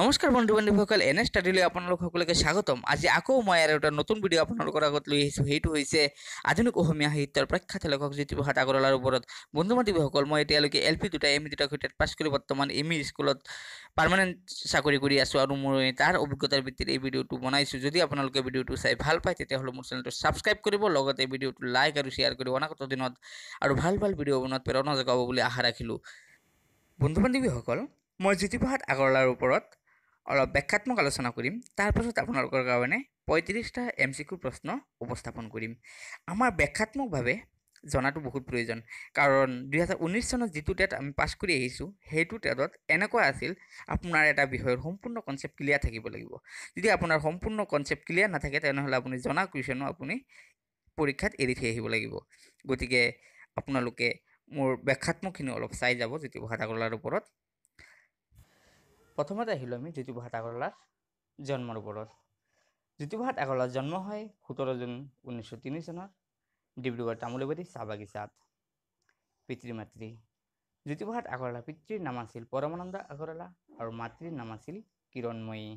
নমস্কাৰ বন্ধু বান্ধৱীসকল এনে ষ্টাডিলৈ আপোনালোক সকলোকে স্বাগতম আজি আকৌ মই আৰু এটা নতুন ভিডিঅ' আপোনালোকৰ আগত লৈ আহিছোঁ সেইটো হৈছে আধুনিক অসমীয়া সাহিত্যৰ প্ৰখ্যাত লেখক জ্যোতিপ্ৰসাদ আগৰৱালাৰ ওপৰত বন্ধু বান্ধৱীসকল মই এতিয়ালৈকে এল পি দুটা এম ই দুটা ক্ৰিকেট পাছ কৰি বৰ্তমান এম ই স্কুলত পাৰ্মানেণ্ট চাকৰি কৰি আছোঁ আৰু মই তাৰ অভিজ্ঞতাৰ ভিত্তিত এই ভিডিঅ'টো বনাইছোঁ যদি আপোনালোকে ভিডিঅ'টো চাই ভাল পায় তেতিয়াহ'লে মোৰ চেনেলটো ছাবস্ক্ৰাইব কৰিব লগতে ভিডিঅ'টো লাইক আৰু শ্বেয়াৰ কৰিব অনাগত দিনত আৰু ভাল ভাল ভিডিঅ' বনোৱাত প্ৰেৰণা যোগাব বুলি আশা ৰাখিলোঁ বন্ধু বান্ধৱীসকল মই জ্যোতিপ্ৰসাদ আগৰৱালাৰ ওপৰত অলপ ব্যাখ্যাত্মক আলোচনা কৰিম তাৰপাছত আপোনালোকৰ কাৰণে পঁয়ত্ৰিছটা এম চি কিউ প্ৰশ্ন উপস্থাপন কৰিম আমাৰ ব্যাখ্যাত্মকভাৱে জনাটো বহুত প্ৰয়োজন কাৰণ দুহেজাৰ ঊনৈছ চনত যিটো টেট আমি পাছ কৰি আহিছোঁ সেইটো টেটত এনেকুৱা আছিল আপোনাৰ এটা বিষয়ৰ সম্পূৰ্ণ কনচেপ্ট ক্লিয়াৰ থাকিব লাগিব যদি আপোনাৰ সম্পূৰ্ণ কনচেপ্ট ক্লিয়াৰ নাথাকে তেনেহ'লে আপুনি জনা কুৱেশ্যনো আপুনি পৰীক্ষাত এৰি থৈ আহিব লাগিব গতিকে আপোনালোকে মোৰ ব্যাখ্যাত্মকখিনি অলপ চাই যাব জ্যোতিপ্ৰসাদ আগৰৱালাৰ ওপৰত প্ৰথমতে আহিলোঁ আমি জ্যোতিপ্ৰসাদ আগৰৱালাৰ জন্মৰ ওপৰত জ্যোতিপ্ৰসাদ আগৰৱালাৰ জন্ম হয় সোতৰ জুন ঊনৈছশ তিনি চনত ডিব্ৰুগড় তামোলীবাদী চাহ বাগিচাত পিতৃ মাতৃ জ্যোতিপ্ৰসাদ আগৰৱালাৰ পিতৃৰ নাম আছিল পৰমানন্দ আগৰৱালা আৰু মাতৃৰ নাম আছিল কিৰণময়ী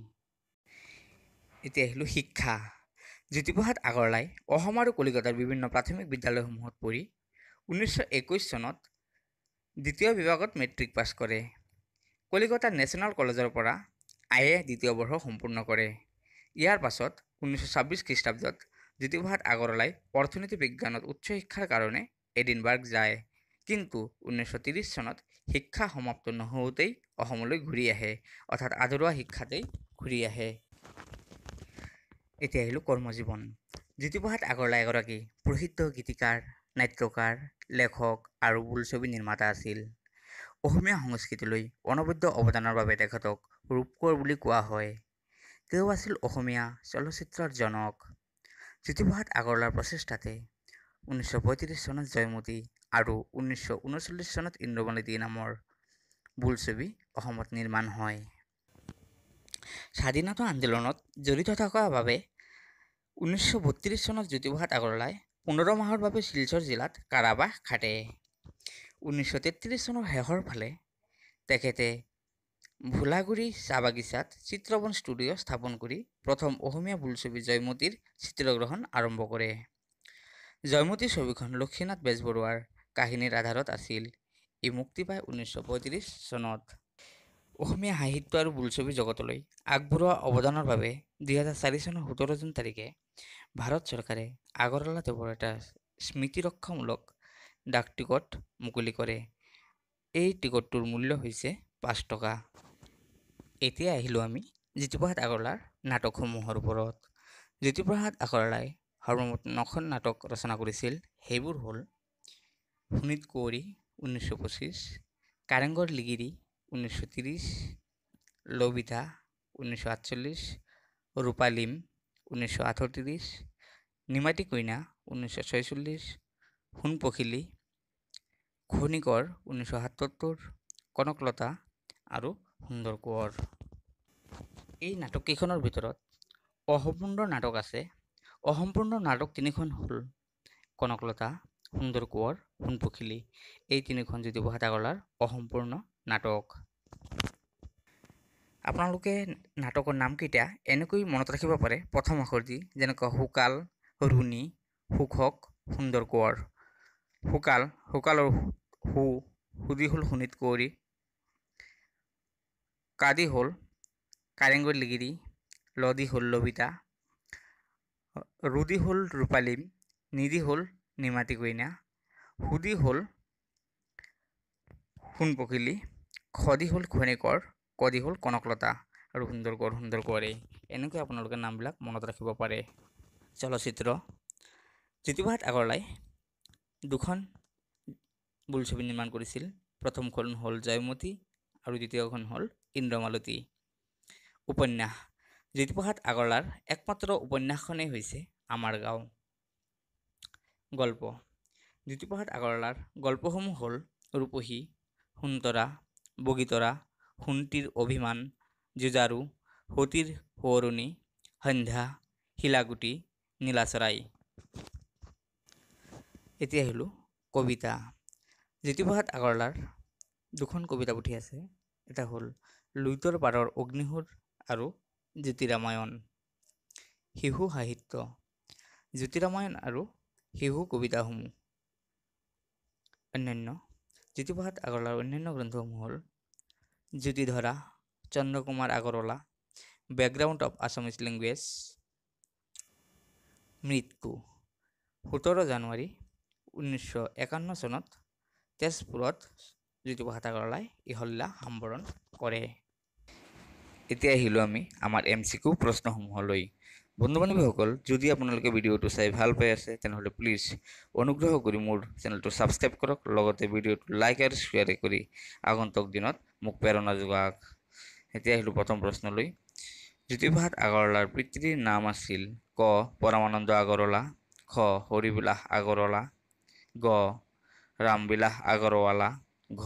এতিয়া আহিলোঁ শিক্ষা জ্যোতিপ্ৰসাদ আগৰৱালাই অসম আৰু কলিকতাৰ বিভিন্ন প্ৰাথমিক বিদ্যালয়সমূহত পঢ়ি ঊনৈছশ একৈছ চনত দ্বিতীয় বিভাগত মেট্ৰিক পাছ কৰে কলিকতা নেশ্যনেল কলেজৰ পৰা আই এ দ্বিতীয় বৰ্ষ সম্পূৰ্ণ কৰে ইয়াৰ পাছত ঊনৈছশ ছাব্বিছ খ্ৰীষ্টাব্দত জ্যোতিভাত আগৰৱালাই অৰ্থনীতি বিজ্ঞানত উচ্চ শিক্ষাৰ কাৰণে এডিনবাৰ্গ যায় কিন্তু ঊনৈছশ ত্ৰিছ চনত শিক্ষা সমাপ্ত নহওঁতেই অসমলৈ ঘূৰি আহে অৰ্থাৎ আধৰুৱা শিক্ষাতেই ঘূৰি আহে এতিয়া আহিলোঁ কৰ্মজীৱন জ্যোতিপ্ৰসাদ আগৰৱালা এগৰাকী প্ৰসিদ্ধ গীতিকাৰ নাট্যকাৰ লেখক আৰু বোলছবি নিৰ্মাতা আছিল অসমীয়া সংস্কৃতিলৈ অনবদ্য অৱদানৰ বাবে তেখেতক ৰূপকৰ বুলি কোৱা হয় তেওঁ আছিল অসমীয়া চলচ্চিত্ৰৰ জনক জ্যোতিপ্ৰসাদ আগৰৱালাৰ প্ৰচেষ্টাতে ঊনৈছশ পঁয়ত্ৰিছ চনত জয়মতী আৰু ঊনৈছশ ঊনচল্লিছ চনত ইন্দ্ৰমালতী নামৰ বোলছবি অসমত নিৰ্মাণ হয় স্বাধীনতা আন্দোলনত জড়িত থকাৰ বাবে ঊনৈছশ বত্ৰিছ চনত জ্যোতিপ্ৰসাদ আগৰৱালাই পোন্ধৰ মাহৰ বাবে শিলচৰ জিলাত কাৰাবাস খাটে ঊনৈছশ তেত্ৰিছ চনৰ শেষৰ ফালে তেখেতে ভোলাগুৰি চাহ বাগিচাত চিত্ৰবন ষ্টুডিঅ' স্থাপন কৰি প্ৰথম অসমীয়া বোলছবি জয়মতীৰ চিত্ৰগ্ৰহণ আৰম্ভ কৰে জয়মতী ছবিখন লক্ষ্মীনাথ বেজবৰুৱাৰ কাহিনীৰ আধাৰত আছিল ই মুক্তি পায় ঊনৈছশ পঁয়ত্ৰিছ চনত অসমীয়া সাহিত্য আৰু বোলছবি জগতলৈ আগবঢ়োৱা অৱদানৰ বাবে দুহেজাৰ চাৰি চনৰ সোতৰ জুন তাৰিখে ভাৰত চৰকাৰে আগৰৱালা দেৱৰ এটা স্মৃতিৰক্ষামূলক ডাক টিকট মুকলি কৰে এই টিকটটোৰ মূল্য হৈছে পাঁচ টকা এতিয়া আহিলোঁ আমি জ্যোতিপ্ৰসাদ আগৰৱালাৰ নাটকসমূহৰ ওপৰত জ্যোতিপ্ৰসাদ আগৰৱালাই সৰ্বমুঠ নখন নাটক ৰচনা কৰিছিল সেইবোৰ হ'ল সুনীত কুঁৱৰী ঊনৈছশ পঁচিছ কারেঙ্গর লিগিৰি ঊনৈছশ ত্ৰিছ লবিতা ঊনৈছশ আঠচল্লিছ রূপালিম ঊনৈছশ আঠত্ৰিছ নিমাতী কইনা ঊনৈছশ ছয়চল্লিছ সোণপখিলি ঘূৰ্ণিকৰ ঊনৈছশ সাতসত্তৰ কনকলতা আৰু সুন্দৰ কোঁৱৰ এই নাটককেইখনৰ ভিতৰত অসম্পূৰ্ণ নাটক আছে অসম্পূৰ্ণ নাটক তিনিখন হ'ল কনকলতা সুন্দৰ কোঁৱৰ সোণপখিলি এই তিনিখন জ্যোতিপ হাতাগলাৰ অসম্পূৰ্ণ নাটক আপোনালোকে নাটকৰ নামকেইটা এনেকৈ মনত ৰাখিব পাৰে প্ৰথম আখৰ দি যেনেকুৱা শুকাল ৰুণী সুখক সুন্দৰ কোঁৱৰ শুকাল শুকালৰ সু সুদী হ'ল শোণিত কুঁৱৰী কাদি হ'ল কাৰেংগৰ লিগিৰি লদি হ'ল লবিতা ৰুদি হ'ল ৰূপালী নিদি হ'ল নিমাতী কইনা সুদি হ'ল সোণপখিলি খদি হ'ল ঘৈণীয়েকৰ কদি হ'ল কনকলতা আৰু সুন্দৰ কৰ সুন্দৰ কোঁৱৰেই এনেকৈ আপোনালোকে নামবিলাক মনত ৰাখিব পাৰে চলচ্চিত্ৰ জ্যোতিভাত আগৰলাই দুখন বোলছবি নিৰ্মাণ কৰিছিল প্ৰথমখন হ'ল জয়মতী আৰু দ্বিতীয়খন হ'ল ইন্দ্ৰমালতী উপন্যাস জ্যোতিপ্ৰসাদ আগৰৱালাৰ একমাত্ৰ উপন্যাসখনেই হৈছে আমাৰ গাঁও গল্প জ্যোতিপ্ৰসাদ আগৰৱালাৰ গল্পসমূহ হ'ল ৰূপহী সুন্তৰা বগীতৰা সুন্তিৰ অভিমান যুঁজাৰু সতীৰ সোঁৱৰণি সন্ধ্যা শিলাগুটি নীলাচৰাই এতিয়া আহিলোঁ কবিতা জ্যোতিপ্ৰসাদ আগৰৱালাৰ দুখন কবিতা পুথি আছে এটা হ'ল লুইতৰ পাৰৰ অগ্নিসুৰ আৰু জ্যোতিৰামায়ণ শিশু সাহিত্য জ্যোতিৰামায়ণ আৰু শিশু কবিতাসমূহ অন্যান্য জ্যোতিপ্ৰসাদ আগৰৱালাৰ অন্যান্য গ্ৰন্থসমূহ হ'ল Jyotidhara Chandrakumar Agarwala background of Assamese language মৃত্যু সোতৰ জানুৱাৰী ঊনৈছশ চনত তেজপুৰত জ্যোতি প্ৰসাদাগৰলাই ইহল্লা সম্বৰণ কৰে এতিয়া আহিলোঁ আমি আমাৰ এম চি কিউ প্ৰশ্নসমূহলৈ বন্ধু বান্ধৱীসকল যদি আপোনালোকে ভিডিঅ'টো চাই ভাল পাই আছে তেনেহ'লে প্লিজ অনুগ্ৰহ কৰি মোৰ চেনেলটো ছাবস্ক্ৰাইব কৰক লগতে ভিডিঅ'টো লাইক আৰু শ্বেয়াৰ কৰি আগন্তুক দিনত মোক প্ৰেৰণা যোগাওক এতিয়া আহিলোঁ প্ৰথম প্ৰশ্নলৈ জ্যোতিপ্ৰসাদ আগৰৱালাৰ পিতৃৰ নাম আছিল ক পৰমানন্দ আগৰৱালা খ হৰিবিলাস আগৰৱালা গ ৰামবিলাস আগৰৱালা ঘ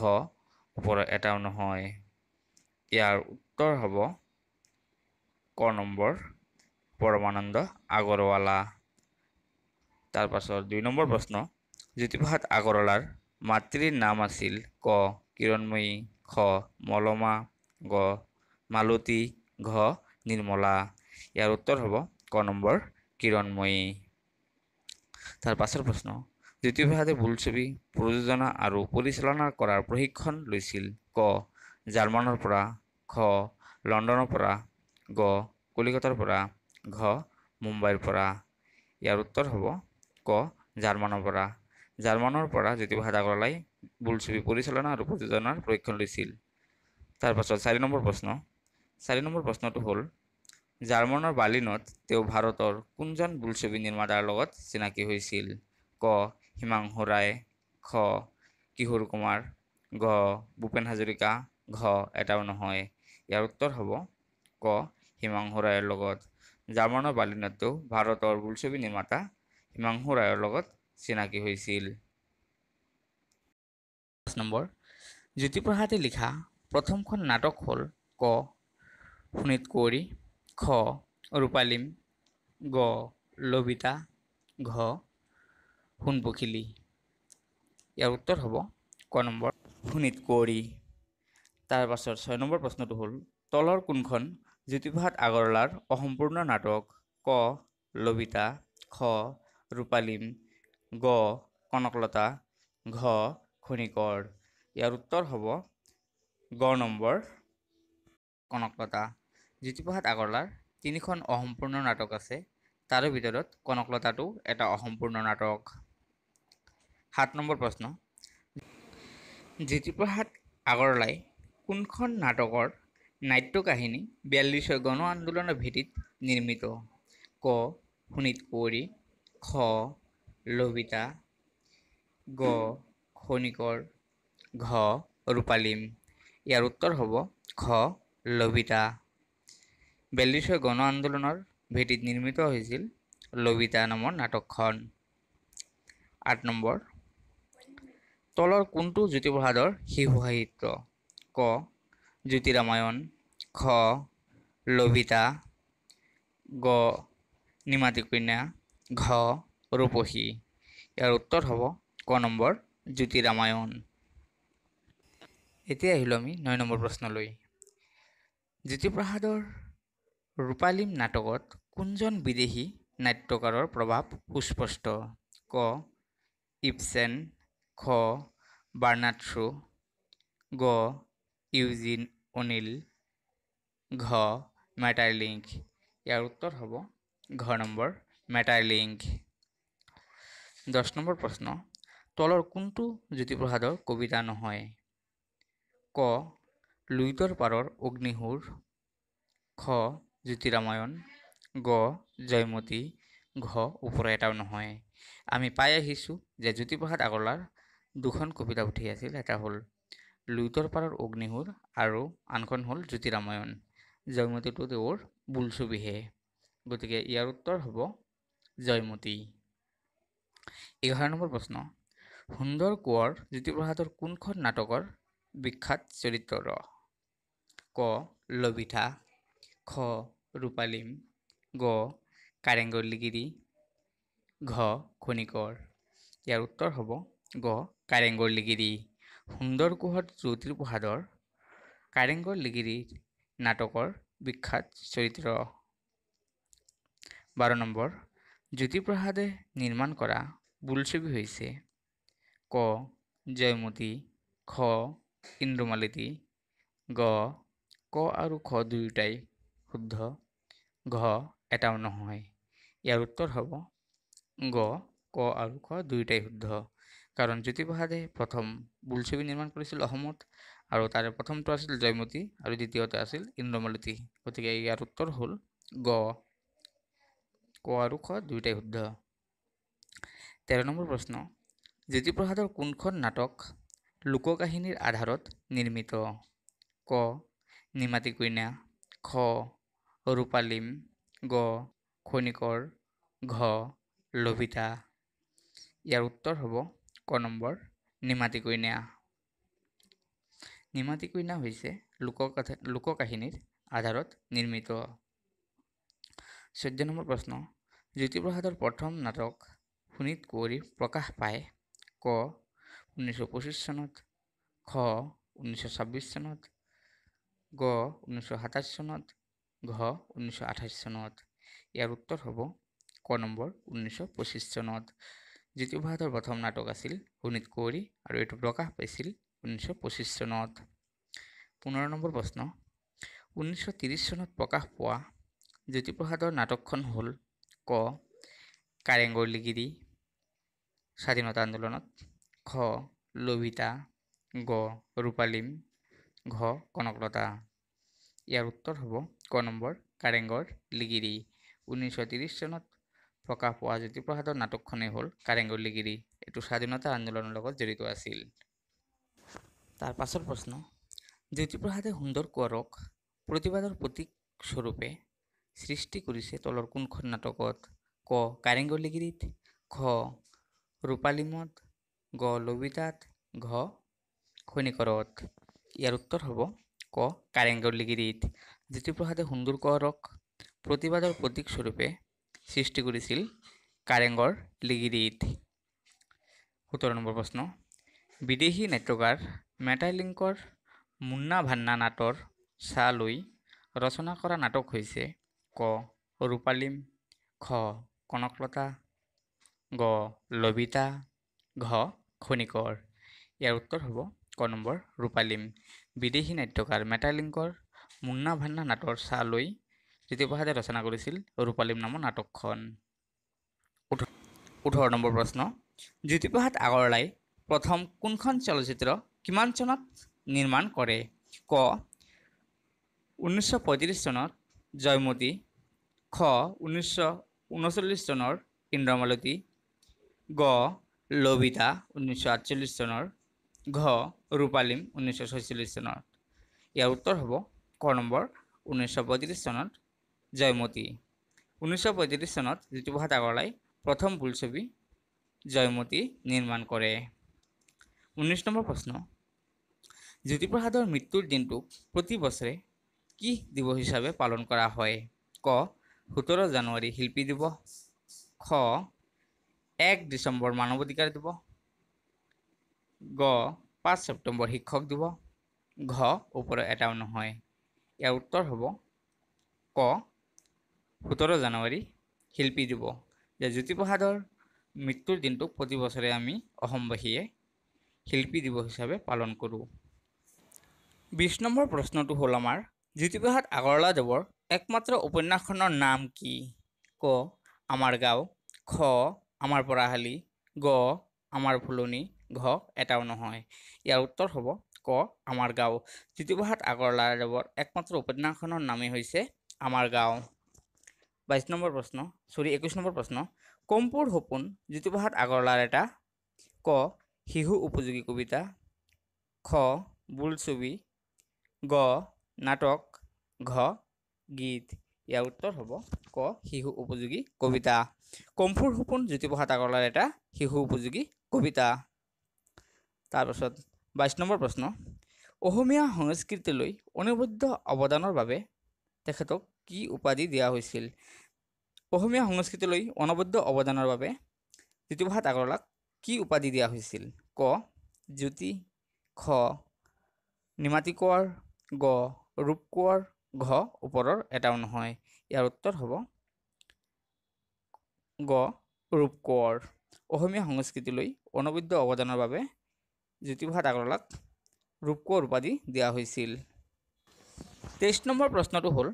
ওপৰত এটাও নহয় ইয়াৰ উত্তৰ হ'ব ক নম্বৰ পৰমানন্দ আগৰৱালা তাৰপাছত দুই নম্বৰ প্ৰশ্ন জ্যোতিপ্ৰসাদ আগৰৱালাৰ মাতৃৰ নাম আছিল ক কিৰণময়ী খ মলমা গ মালতী ঘ নিৰ্মলা ইয়াৰ উত্তৰ হ'ব ক নম্বৰ কিৰণময়ী তাৰ পাছৰ প্ৰশ্ন জ্যোতি প্রসাদে বোলছবি প্রযোজনা আর পরিচালনা করার প্রশিক্ষণ লৈছিল ক জার্মানরপরা খ লন্ডনেরপরা গ কলিকতারপরা ঘ মুম্বাইরপরা ইয়ার উত্তর হব ক জার্মানরপরা জার্মানরপরা জ্যোতি প্রসাদ আগরালাই বোলছবি পরিচালনা আর প্রযোজনার প্রশিক্ষণ লৈছিল তারপর চারি নম্বর প্রশ্ন চারি নম্বর প্রশ্নটি হল জার্মানর বার্লিনত ভারতর কোনজন বোলছবি নির্মাতার লগত চিনাকি হয়েছিল ক হিমাংশু ৰায় খ কিশোৰ কুমাৰ ঘ ভূপেন হাজৰিকা ঘ এটাও নহয় ইয়াৰ উত্তৰ হ'ব ক হিমাংশু ৰায়ৰ লগত জাৰ্মানৰ বালিনাতো ভাৰতৰ বোলছবি নিৰ্মাতা হিমাংশু ৰায়ৰ লগত চিনাকি হৈছিল পাঁচ নম্বৰ জ্যোতিপ্ৰসাদে লিখা প্ৰথমখন নাটক হ'ল ক সুনীত কুঁৱৰী খ ৰূপালীম গ লবিতা ঘ সোণ পখিলি ইয়াৰ উত্তৰ হ'ব ক নম্বৰ শুনিত কুঁৱৰী তাৰপাছত ছয় নম্বৰ প্ৰশ্নটো হ'ল তলৰ কোনখন জ্যোতিপ্ৰসাদ আগৰৱালাৰ অসম্পূৰ্ণ নাটক ক লবিতা খ ৰূপালীম গ কনকলতা ঘ খনিকৰ ইয়াৰ উত্তৰ হ'ব গ নম্বৰ কনকলতা জ্যোতিপ্ৰসাদ আগৰৱালাৰ তিনিখন অসম্পূৰ্ণ নাটক আছে তাৰে ভিতৰত কনকলতাটো এটা অসম্পূৰ্ণ নাটক সাত নম্বৰ প্ৰশ্ন জ্যোতিপ্ৰসাদ আগৰৱালাই কোনখন নাটকৰ নাট্য কাহিনী বিয়াল্লিছৰ গণ আন্দোলনৰ ভেটিত নিৰ্মিত ক সুনীত কুঁৱৰী খ লবিতা গ খনিকৰ ঘ ৰূপালীম ইয়াৰ উত্তৰ হ'ব খ লবিতা বিয়াল্লিছৰ গণ আন্দোলনৰ ভেটিত নিৰ্মিত হৈছিল লবিতা নামৰ নাটকখন আঠ নম্বৰ তলৰ কোনটো জ্যোতিপ্ৰসাদৰ শিশু সাহিত্য ক জ্যোতি ৰামায়ণ খ লভিতা গ নিমাতী কন্যা ঘ ৰূপহী ইয়াৰ উত্তৰ হ'ব ক নম্বৰ জ্যোতি ৰামায়ণ এতিয়া আহিলোঁ আমি নয় নম্বৰ প্ৰশ্নলৈ জ্যোতিপ্ৰসাদৰ ৰূপালীম নাটকত কোনজন বিদেশী নাট্যকাৰৰ প্ৰভাৱ সুস্পষ্ট ক ইপচেন খ বার্নার্ড শো গ ইউজিন অনিল ঘ ম্যাটারলিঙ্ক ইয়ার উত্তর হব ঘ নম্বর ম্যাটারলিঙ্ক দশ নম্বর প্রশ্ন তলৰ কোনটো জ্যোতিপ্ৰসাদৰ কবিতা নহয় ক লুইতৰ পাৰৰ অগ্নিহুৰ খ জ্যোতিৰামায়ণ গ জয়মতী ঘ ওপৰৰ এটাও নহয় আমি পাই আহিছোঁ যে জ্যোতিপ্ৰসাদ আগৰৱালাৰ দুখন কবিতা উঠি আছিল এটা হ'ল লুইতৰ পাৰৰ অগ্নিহোৰ আৰু আনখন হ'ল জ্যোতিৰামায়ণ জয়মতীটো তেওঁৰ বোলছবিহে গতিকে ইয়াৰ উত্তৰ হ'ব জয়মতী এঘাৰ নম্বৰ প্ৰশ্ন সুন্দৰ কোঁৱৰ জ্যোতিপ্ৰসাদৰ কোনখন নাটকৰ বিখ্যাত চৰিত্ৰৰ ক লবিতা খ ৰূপালীম গ কাৰেংগলিগিৰি লিগিৰি ঘ খনিকৰ ইয়াৰ উত্তৰ হ'ব গ কাৰেংগৰ লিগিৰি সুন্দৰ কুহত জ্যোতিপ্ৰসাদৰ কাৰেংগৰ লিগিৰি নাটকৰ বিখ্যাত চৰিত্ৰ বাৰ নম্বৰ জ্যোতিপ্ৰসাদে নিৰ্মাণ কৰা বোলছবি হৈছে ক জয়মতী খ ইন্দ্ৰমালতী গ ক আৰু খ দুয়োটাই শুদ্ধ ঘ এটাও নহয় ইয়াৰ উত্তৰ হ'ব গ ক আৰু খ দুয়োটাই শুদ্ধ কাৰণ জ্যোতিপ্ৰসাদে প্ৰথম বোলছবি নিৰ্মাণ কৰিছিল অসমত আৰু তাৰে প্ৰথমটো আছিল জয়মতী আৰু দ্বিতীয়তে আছিল ইন্দ্ৰমালতী গতিকে ইয়াৰ উত্তৰ হ'ল গ ক আৰু খ দুয়োটাই শুদ্ধ তেৰ নম্বৰ প্ৰশ্ন জ্যোতিপ্ৰসাদৰ কোনখন নাটক লোককাহিনীৰ আধাৰত নিৰ্মিত ক নিমাতী কইনা খ ৰূপালীম গ খনিকৰ ঘ লভিতা ইয়াৰ উত্তৰ হ'ব ক নম্বৰ নিমাতী কইনা নিমাতী কইনা হৈছে লোককথা লোককাহিনীৰ আধাৰত নিৰ্মিত চৈধ্য নম্বৰ প্ৰশ্ন জ্যোতিপ্ৰসাদৰ প্ৰথম নাটক শুনীত কুঁৱৰী প্ৰকাশ পায় ক ঊনৈছশ পঁচিছ চনত খ ঊনৈছশ ছাব্বিছ চনত গ ঊনৈছশ সাতাইছ চনত ঘ ঊনৈছশ আঠাইছ চনত ইয়াৰ উত্তৰ হ'ব ক নম্বৰ ঊনৈছশ পঁচিছ চনত যিটো ভাৰতৰ প্ৰথম নাটক আছিল সুনীত কুঁৱৰী আৰু এইটো প্ৰকাশ পাইছিল ঊনৈছশ পঁচিছ চনত পোন্ধৰ নম্বৰ প্ৰশ্ন ঊনৈছশ ত্ৰিছ চনত প্ৰকাশ পোৱা জ্যোতিপ্ৰসাদৰ নাটকখন হ'ল ক কাৰেংগৰ লিগিৰি স্বাধীনতা আন্দোলনত খ লভিতা গ ৰূপালীম ঘ কনকলতা ইয়াৰ উত্তৰ হ'ব ক নম্বৰ কাৰেংগৰ লিগিৰি ঊনৈছশ ত্ৰিছ চনত প্ৰকাশ পোৱা জ্যোতিপ্ৰসাদৰ নাটকখনেই হ'ল কাৰেংগুলিগিৰি এইটো স্বাধীনতা আন্দোলনৰ লগত জড়িত আছিল তাৰ পাছৰ প্ৰশ্ন জ্যোতিপ্ৰসাদে সুন্দৰ কোঁৱৰক প্ৰতিবাদৰ প্ৰতীক স্বৰূপে সৃষ্টি কৰিছে তলৰ কোনখন নাটকত ক কাৰেংগলীগিৰিত খ ৰূপালীমত গ লবিতাত ঘ খৈনিকৰত ইয়াৰ উত্তৰ হ'ব ক কাৰেংগলীগিৰিত জ্যোতিপ্ৰসাদে সুন্দৰ কোঁৱৰক প্ৰতিবাদৰ প্ৰতীকস্বৰূপে সৃষ্টি কৰিছিল কাৰেঙৰ লিগিৰিত সোতৰ নম্বৰ প্ৰশ্ন বিদেশী নাট্যকাৰ মেটাইলিংকৰ মুন্না ভান্না নাটৰ চালৈ ৰচনা কৰা নাটক হৈছে ক ৰূপালীম খ কনকলতা গ লবিতা ঘ খনিকৰ ইয়াৰ উত্তৰ হ'ব ক নম্বৰ ৰূপালীম বিদেশী নাট্যকাৰ মেটালিংকৰ মুন্না ভান্না নাটৰ চালৈ ঋতুপ্ৰসাদে ৰচনা কৰিছিল ৰূপালীম নামৰ নাটকখন ওঠৰ নম্বৰ প্ৰশ্ন জ্যোতিপ্ৰসাদ আগৰৱালাই প্ৰথম কোনখন চলচ্চিত্ৰ কিমান চনত নিৰ্মাণ কৰে ক ঊনৈছশ পঁয়ত্ৰিছ চনত জয়মতী খ ঊনৈছশ ঊনচল্লিছ চনৰ ইন্দ্ৰমালতী গ লবিতা ঊনৈছশ আঠচল্লিছ চনৰ ঘ ৰূপালীম ঊনৈছশ ছয়চল্লিছ চনত ইয়াৰ উত্তৰ হ'ব ক নম্বৰ ঊনৈছশ পঁয়ত্ৰিছ চনত জয়মতী ঊনৈছশ পঁয়ত্ৰিছ চনত জ্যোতিপ্ৰসাদ আগৰৱালাই প্ৰথম বোলছবি জয়মতী নিৰ্মাণ কৰে ঊনৈছ নম্বৰ প্ৰশ্ন জ্যোতিপ্ৰসাদৰ মৃত্যুৰ দিনটোক প্ৰতি বছৰে কি দিৱস হিচাপে পালন কৰা হয় ক সোতৰ জানুৱাৰী শিল্পী দিৱস খ এক ডিচেম্বৰ মানৱ অধিকাৰ দিৱস গ পাঁচ ছেপ্টেম্বৰ শিক্ষক দিৱস ঘ ওপৰৰ এটাও নহয় ইয়াৰ উত্তৰ হ'ব ক সোতৰ জানুৱাৰী শিল্পী দিৱস যে জ্যোতিপ্ৰসাদৰ মৃত্যুৰ দিনটোক প্ৰতি বছৰে আমি অসমবাসীয়ে শিল্পী দিৱস হিচাপে পালন কৰোঁ বিছ নম্বৰ প্ৰশ্নটো হ'ল আমাৰ জ্যোতিপ্ৰসাদ আগৰৱালাদেৱৰ একমাত্ৰ উপন্যাসখনৰ নাম কি ক আমাৰ গাঁও খ আমাৰ পৰাশালী গ আমাৰ ফুলনি ঘ এটাও নহয় ইয়াৰ উত্তৰ হ'ব ক আমাৰ গাঁও জ্যোতিপ্ৰসাদ আগৰৱালাদেৱৰ একমাত্ৰ উপন্যাসখনৰ নামেই হৈছে আমাৰ গাঁও বাইছ নম্বৰ প্ৰশ্ন চৰি একৈছ নম্বৰ প্ৰশ্ন কম্পুৰ সপোন জ্যোতিপ্ৰসাদ আগৰৱালাৰ এটা ক শিশু উপযোগী কবিতা খ বুল ছবি গ নাটক ঘ গীত ইয়াৰ উত্তৰ হ'ব ক শিশু উপযোগী কবিতা কম্ফুৰ সপোন জ্যোতিপ্ৰসাদ আগৰৱালাৰ এটা শিশু উপযোগী কবিতা তাৰপাছত বাইছ নম্বৰ প্ৰশ্ন অসমীয়া সংস্কৃতিলৈ অনবদ্য অৱদানৰ বাবে তেখেতক কি উপাধি দিয়া হৈছিল অসমীয়া সংস্কৃতিলৈ অনবদ্য অৱদানৰ বাবে জ্যোতিপ্ৰসাদ আগৰৱালাক কি উপাধি দিয়া হৈছিল ক জ্যোতি খ নিমাতী কোঁৱৰ গ ৰূপ কোঁৱৰ ঘ ওপৰৰ এটাও নহয় ইয়াৰ উত্তৰ হ'ব গ ৰূপ কোঁৱৰ অসমীয়া সংস্কৃতিলৈ অনবদ্য অৱদানৰ বাবে জ্যোতিপ্ৰসাদ আগৰৱালাক কোঁৱৰ উপাধি দিয়া হৈছিল তেইছ নম্বৰ প্ৰশ্নটো হ'ল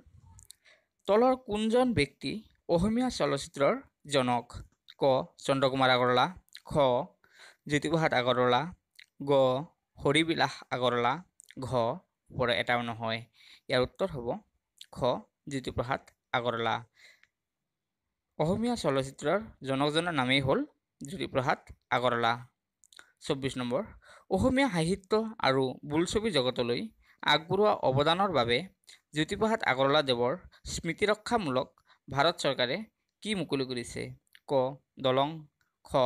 তলৰ কোনজন ব্যক্তি অসমীয়া চলচ্চিত্ৰৰ জনক ক চন্দ্ৰকুমাৰ আগৰৱালা খ জ্যোতিপ্ৰসাদ আগৰৱালা গ হৰিবিলাস আগৰৱালা ঘ পৰা এটাও নহয় ইয়াৰ উত্তৰ হ'ব খ জ্যোতিপ্ৰসাদ আগৰৱালা অসমীয়া চলচ্চিত্ৰৰ জনকজনৰ নামেই হ'ল জ্যোতিপ্ৰসাদ আগৰৱালা চৌব্বিছ নম্বৰ অসমীয়া সাহিত্য আৰু বোলছবি জগতলৈ আগবঢ়োৱা অৱদানৰ বাবে জ্যোতিপ্ৰসাদ আগৰৱালা দেৱৰ স্মৃতিৰক্ষামূলক ভাৰত চৰকাৰে কি মুকলি কৰিছে ক দলং খ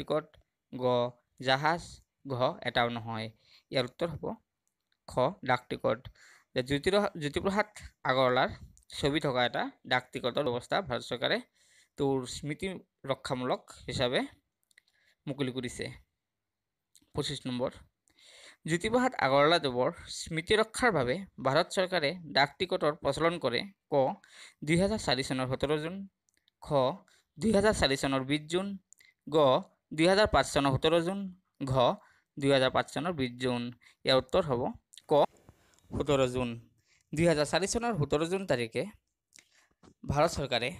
টিকট গ জাহাজ ঘ এটাও নহয় ইয়াৰ উত্তৰ হ'ব খ ডাক টিকট জ্যোতিৰ জ্যোতিপ্ৰসাদ আগৰৱালাৰ ছবি থকা এটা ডাক টিকটৰ ব্যৱস্থা ভাৰত চৰকাৰে তোৰ স্মৃতি ৰক্ষামূলক হিচাপে মুকলি কৰিছে পঁচিছ নম্বৰ জ্যোতিপ্ৰসাদ আগৰৱালাদেৱৰ স্মৃতি ৰক্ষাৰ বাবে ভাৰত চৰকাৰে ডাক টিকটৰ প্ৰচলন কৰে ক দুই হাজাৰ চাৰি চনৰ সোতৰ জুন খ দুহেজাৰ চাৰি চনৰ বিছ জুন গ দুহেজাৰ পাঁচ চনৰ সোতৰ জুন ঘ দুহেজাৰ পাঁচ চনৰ বিছ জুন ইয়াৰ উত্তৰ হ'ব ক সোতৰ জুন দুহেজাৰ চাৰি চনৰ সোতৰ জুন তাৰিখে ভাৰত চৰকাৰে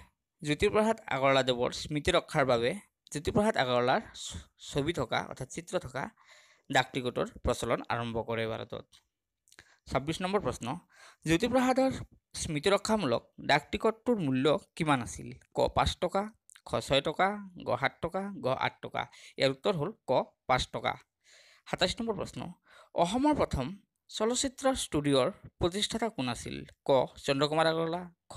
জ্যোতিপ্ৰসাদ আগৰৱালাদেৱৰ স্মৃতি ৰক্ষাৰ বাবে জ্যোতিপ্ৰসাদ আগৰৱালাৰ ছবি থকা অৰ্থাৎ চিত্ৰ থকা ডাক টিকটৰ প্ৰচলন আৰম্ভ কৰে ভাৰতত ছাব্বিছ নম্বৰ প্ৰশ্ন জ্যোতিপ্ৰসাদৰ স্মৃতিৰক্ষামূলক টিকটটোৰ মূল্য কিমান আছিল ক পাঁচ টকা খ ছয় টকা গ সাত টকা গ আঠ টকা ইয়াৰ উত্তৰ হ'ল ক পাঁচ টকা সাতাইছ নম্বৰ প্ৰশ্ন অসমৰ প্ৰথম চলচ্চিত্ৰ ষ্টুডিঅ'ৰ প্ৰতিষ্ঠাতা কোন আছিল ক চন্দ্ৰকুমাৰ আগৰৱালা ঘ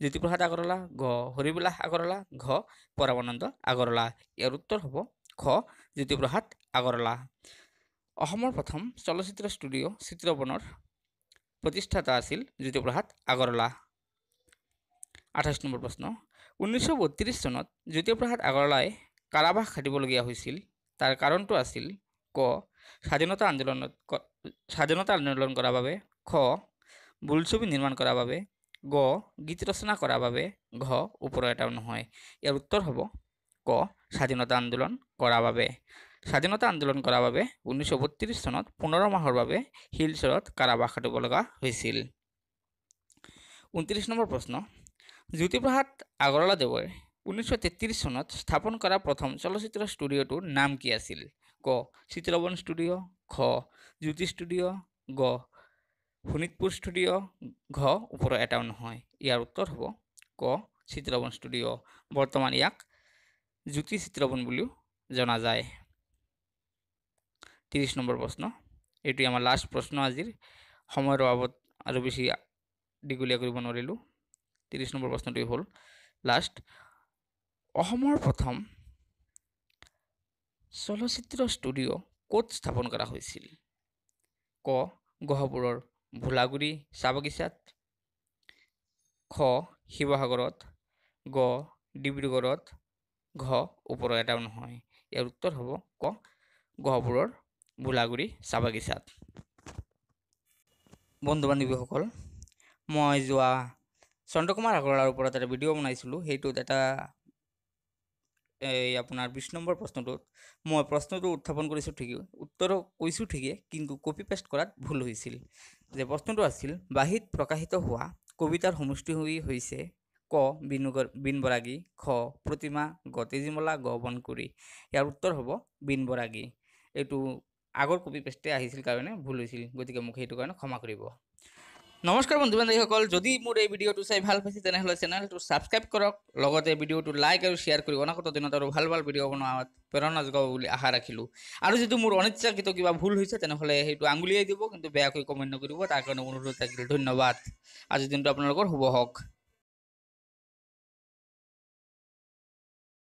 জ্যোতিপ্ৰসাদ আগৰৱালা ঘ হৰিবিলাস আগৰৱালা ঘ পৰমানন্দ আগৰৱালা ইয়াৰ উত্তৰ হ'ব খ জ্যোতিপ্ৰসাদ আগৰৱালা অসমৰ প্ৰথম চলচ্চিত্ৰ ষ্টুডিঅ' চিত্ৰবনৰ প্ৰতিষ্ঠাতা আছিল জ্যোতিপ্ৰসাদ আগৰৱালা আঠাইছ নম্বৰ প্ৰশ্ন ঊনৈছশ বত্ৰিছ চনত জ্যোতিপ্ৰসাদ আগৰৱালাই কাৰাবাস খাটিবলগীয়া হৈছিল তাৰ কাৰণটো আছিল ক স্বাধীনতা আন্দোলনত স্বাধীনতা আন্দোলন কৰাৰ বাবে খ বোলছবি নিৰ্মাণ কৰাৰ বাবে গ গীত ৰচনা কৰাৰ বাবে ঘ ওপৰ এটাও নহয় ইয়াৰ উত্তৰ হ'ব ক স্বাধীনতা আন্দোলন কৰাৰ বাবে স্বাধীনতা আন্দোলন কৰাৰ বাবে ঊনৈছশ বত্ৰিছ চনত পনেরো মাহৰ বাবে শিলচৰত কাৰাবাস খাটিব লগা হৈছিল ঊনত্ৰিছ নম্বৰ প্ৰশ্ন জ্যোতিপ্ৰসাদ আগৰৱালাদেৱে ঊনৈছশ তেত্ৰিছ চনত স্থাপন কৰা প্ৰথম চলচ্চিত্ৰ ষ্টুডিঅ'টোৰ নাম কি আছিল ক চিত্রবন ষ্টুডিঅ' খ জ্যোতি ষ্টুডিঅ' গ শোণিতপুৰ ষ্টুডিঅ' ঘ উপর এটাও নহয় ইয়াৰ উত্তৰ হ'ব ক চিত্রবন ষ্টুডিঅ' বৰ্তমান ইয়াক জ্যোতি চিত্ৰবন বুলিও জনা যায় ত্ৰিছ নম্বৰ প্ৰশ্ন এইটোৱে আমাৰ লাষ্ট প্ৰশ্ন আজিৰ সময়ৰ অভাৱত আৰু বেছি দীঘলীয়া কৰিব নোৱাৰিলোঁ ত্ৰিছ নম্বৰ প্ৰশ্নটোৱে হ'ল লাষ্ট অসমৰ প্ৰথম চলচ্চিত্ৰ ষ্টুডিঅ' ক'ত স্থাপন কৰা হৈছিল ক গহপুৰৰ ভোলাগুৰি চাহ বাগিচাত খ শিৱসাগৰত গ ডিব্ৰুগড়ত ঘ ওপৰ এটাও নহয় ইয়াৰ উত্তৰ হ'ব ক গহপুৰৰ বোলাগুৰি চাহ বাগিচাত বন্ধু বান্ধৱীসকল মই যোৱা চন্দ্ৰকুমাৰ আগৰৱালাৰ ওপৰত এটা ভিডিঅ' বনাইছিলোঁ সেইটোত এটা এই আপোনাৰ বিছ নম্বৰ প্ৰশ্নটোত মই প্ৰশ্নটো উত্থাপন কৰিছোঁ ঠিকে উত্তৰ কৈছোঁ ঠিকেই কিন্তু কপি পেষ্ট কৰাত ভুল হৈছিল যে প্ৰশ্নটো আছিল বাহিত প্ৰকাশিত হোৱা কবিতাৰ সমষ্টি হৈ হৈছে ক বিনুগৰ বৰাগী খ প্ৰতিমা গ তেজীমলা গ বনকুৰি ইয়াৰ উত্তৰ হ'ব বৰাগী এইটো আগৰ কপি পেষ্টে আহিছিল কাৰণে ভুল হৈছিল গতিকে মোক সেইটো কাৰণে ক্ষমা কৰিব নমস্কাৰ বন্ধু সকল যদি মোৰ এই ভিডিঅ'টো চাই ভাল পাইছে তেনেহ'লে চেনেলটো ছাবস্ক্ৰাইব কৰক লগতে ভিডিঅ'টো লাইক আৰু শ্বেয়াৰ করি অনাগত দিনত আৰু ভাল ভাল ভিডিঅ' বনোৱাত প্ৰেৰণা যোগাব বুলি আশা ৰাখিলোঁ আৰু যদি মোৰ অনিচ্ছাকৃত কিবা ভুল হৈছে তেনেহ'লে সেইটো আঙুলিয়াই দিব কিন্তু বেয়াকৈ কমেণ্ট নকৰিব তাৰ কাৰণে অনুৰোধ থাকিল ধন্যবাদ আজির দিনটো আপোনালোকৰ শুভ হওক